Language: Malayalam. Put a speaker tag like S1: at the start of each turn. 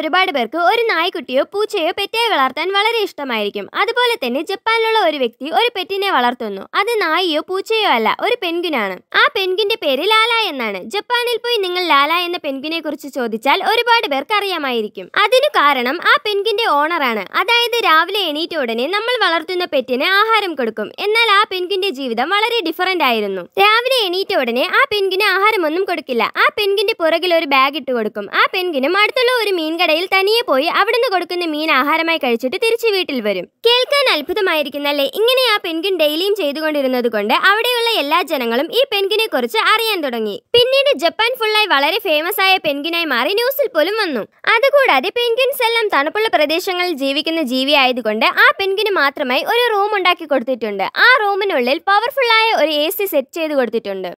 S1: ഒരുപാട് പേർക്ക് ഒരു നായ്ക്കുട്ടിയോ പൂച്ചയോ പെറ്റയെ വളർത്താൻ വളരെ ഇഷ്ടമായിരിക്കും അതുപോലെ തന്നെ ജപ്പാനിലുള്ള ഒരു വ്യക്തി ഒരു പെറ്റിനെ വളർത്തുന്നു അത് നായിയോ പൂച്ചയോ അല്ല ഒരു പെൻഗുനാണ് ആ പെൻഗിന്റെ പേര് ലാല എന്നാണ് ജപ്പാനിൽ പോയി നിങ്ങൾ ലാല എന്ന പെൻഗുനെ കുറിച്ച് ചോദിച്ചാൽ ഒരുപാട് പേർക്ക് അറിയാമായിരിക്കും അതിനു കാരണം ആ പെൻഗിന്റെ ഓണറാണ് അതായത് രാവിലെ എണീറ്റ ഉടനെ നമ്മൾ വളർത്തുന്ന പെറ്റിന് ആഹാരം കൊടുക്കും എന്നാൽ ആ പെൻഗിന്റെ ജീവിതം വളരെ ഡിഫറന്റ് ആയിരുന്നു രാവിലെ എണീറ്റ ഉടനെ ആ പെൻഗിന് ആഹാരമൊന്നും കൊടുക്കില്ല ആ പെൻഗിന്റെ പുറകിൽ ഒരു ബാഗ് ഇട്ട് കൊടുക്കും ആ പെൻഗിനും അടുത്തുള്ള ഒരു മീൻ കടയിൽ തനിയെ പോയി അവിടുന്ന് കൊടുക്കുന്ന മീൻ ആഹാരമായി കഴിച്ചിട്ട് തിരിച്ച് വീട്ടിൽ വരും കേൾക്കാൻ അത്ഭുതമായിരിക്കുന്നല്ലേ ഇങ്ങനെ ആ പെൻഗിൻ ഡെയിലിയും ചെയ്തുകൊണ്ടിരുന്നത് കൊണ്ട് അവിടെയുള്ള എല്ലാ ജനങ്ങളും ഈ പെൻഗിനെ കുറിച്ച് അറിയാൻ തുടങ്ങി പിന്നീട് ജപ്പാൻ ഫുള്ളായി വളരെ ഫേമസ് ആയ പെൻഗിനായി മാറി ന്യൂസിൽ പോലും വന്നു അതുകൂടാതെ പെൻഗിൻസ് എല്ലാം തണുപ്പുള്ള പ്രദേശങ്ങളിൽ ജീവിക്കുന്ന ജീവി ആയതുകൊണ്ട് ആ പെൻഗിന് മാത്രമായി ഒരു റൂം ഉണ്ടാക്കി കൊടുത്തിട്ടുണ്ട് ആ റൂമിനുള്ളിൽ പവർഫുള്ളായ ഒരു എ സി സെറ്റ് ചെയ്ത് കൊടുത്തിട്ടുണ്ട്